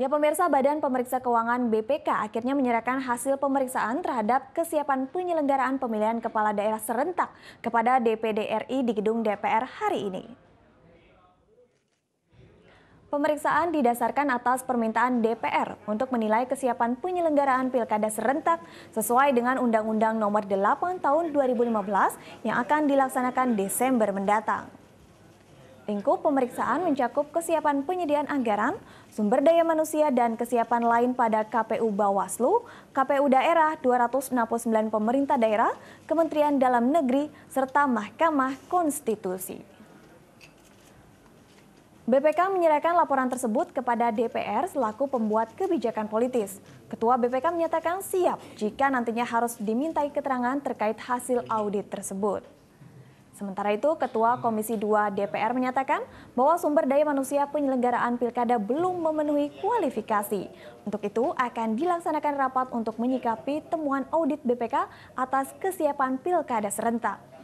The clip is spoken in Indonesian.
Ya pemirsa Badan Pemeriksa Keuangan BPK akhirnya menyerahkan hasil pemeriksaan terhadap kesiapan penyelenggaraan pemilihan kepala daerah serentak kepada DPD RI di gedung DPR hari ini. Pemeriksaan didasarkan atas permintaan DPR untuk menilai kesiapan penyelenggaraan pilkada serentak sesuai dengan Undang-Undang Nomor 8 Tahun 2015 yang akan dilaksanakan Desember mendatang. Lingkup pemeriksaan mencakup kesiapan penyediaan anggaran, sumber daya manusia dan kesiapan lain pada KPU Bawaslu, KPU daerah 269 pemerintah daerah, Kementerian Dalam Negeri serta Mahkamah Konstitusi. BPK menyerahkan laporan tersebut kepada DPR selaku pembuat kebijakan politis. Ketua BPK menyatakan siap jika nantinya harus dimintai keterangan terkait hasil audit tersebut. Sementara itu, Ketua hmm. Komisi 2 DPR menyatakan bahwa sumber daya manusia penyelenggaraan pilkada belum memenuhi kualifikasi. Untuk itu, akan dilaksanakan rapat untuk menyikapi temuan audit BPK atas kesiapan pilkada serentak.